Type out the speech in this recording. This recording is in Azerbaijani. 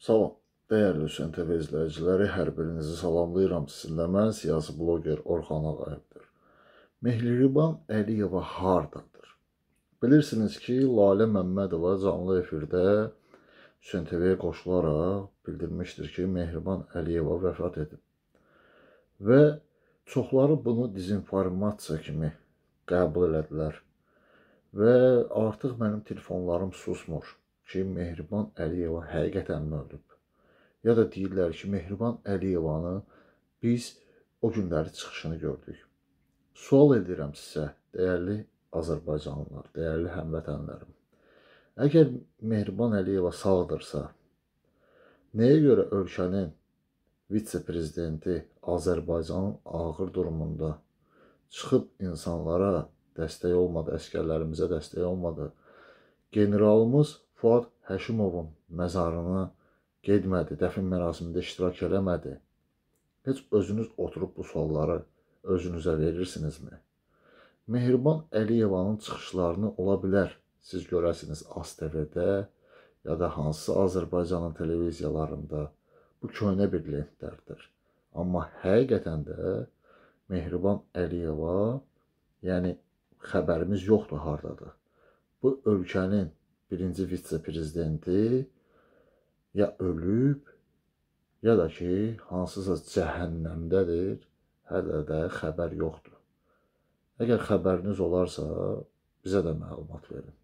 Salam. Dəyərli Hüseyn TV izləyiciləri, hər birinizi salamlayıram. Sizinlə mən siyasi bloqer Orxan Ağayevdir. Mehriban Əliyeva hardadır? Bilirsiniz ki, Lalə Məmmədova canlı efirdə Hüseyn TV-yə qoşularaq bildirmişdir ki, Mehriban Əliyeva vəfat edib. Və çoxları bunu dezinformasiya kimi qəbul elədilər. Və artıq mənim telefonlarım susmur ki, Mehriban Əliyeva həqiqətənmi ölüb? Ya da deyirlər ki, Mehriban Əliyevanı biz o günləri çıxışını gördük. Sual edirəm sizə, dəyərli Azərbaycanlılar, dəyərli həmvətənlərim. Əgər Mehriban Əliyeva sağdırsa, nəyə görə ölkənin vitse-prezidenti Azərbaycanın ağır durumunda çıxıb insanlara dəstək olmadı, əskərlərimizə dəstək olmadı. Generalımız Fuad Həşimovun məzarına getmədi, dəfin mərasimində iştirak eləmədi? Heç özünüz oturub bu sualları özünüzə verirsinizmi? Mehriban Əliyevanın çıxışlarını ola bilər siz görəsiniz ASTV-də ya da hansısa Azərbaycanın televiziyalarında bu köhnə bir lentlərdir. Amma həqiqətən də Mehriban Əliyeva, yəni xəbərimiz yoxdur hardadır. Bu ölkənin birinci vitse-prezidenti ya ölüb, ya da ki, hansısa cəhənnəmdədir, hələ də xəbər yoxdur. Əgər xəbəriniz olarsa, bizə də məlumat verin.